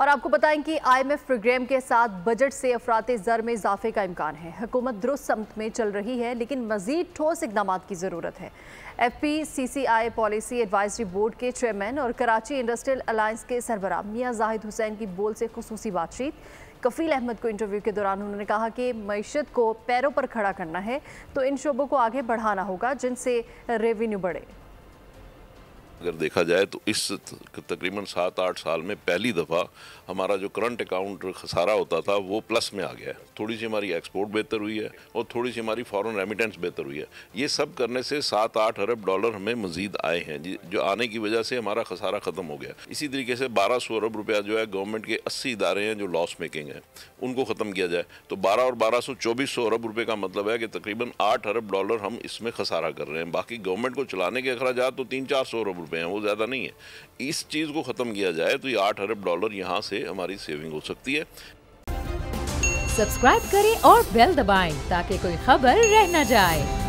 और आपको बताएं कि आईएमएफ प्रोग्राम के साथ बजट से अफरात ज़र में इजाफे का इम्कान है हुकूमत दुरुस्त समत में चल रही है लेकिन मजीद ठोस इकदाम की ज़रूरत है F P C C I policy advisory board के चेयरमैन और कराची इंडस्ट्रियल अलायंस के सरबरा मियाँ जाहिद हुसैन की बोल से खसूसी बातचीत कफील अहमद को इंटरव्यू के दौरान उन्होंने कहा कि मीशत को पैरों पर खड़ा करना है तो इन शोबों को आगे बढ़ाना होगा जिनसे रेवेन्यू बढ़े अगर देखा जाए तो इस तकरीबन सात आठ साल में पहली दफ़ा हमारा जो करंट अकाउंट खसारा होता था वो प्लस में आ गया है थोड़ी सी हमारी एक्सपोर्ट बेहतर हुई है और थोड़ी सी हमारी फॉरेन रेमिटेंस बेहतर हुई है ये सब करने से सात आठ अरब डॉलर हमें मजीद आए हैं जो आने की वजह से हमारा खसारा ख़त्म हो गया इसी तरीके से बारह सौ अरब रुपया जो है गवर्नमेंट के अस्सी इदारे हैं जो लॉस मेकिंग हैं उनको ख़त्म किया जाए तो बारह और बारह सौ चौबीस सौ अरब रुपये का मतलब है कि तकरीबन आठ अरब डॉलर हम इसमें खसारा कर रहे हैं बाकी गवर्नमेंट को चलाने के अखराज तो तीन चार सौ अरब रुपए हैं वो ज़्यादा नहीं है इस चीज़ को ख़त्म किया जाए तो ये आठ अरब डॉलर यहाँ से हमारी सेविंग हो सकती है सब्सक्राइब करें और बेल दबाएं ताकि कोई खबर रह न जाए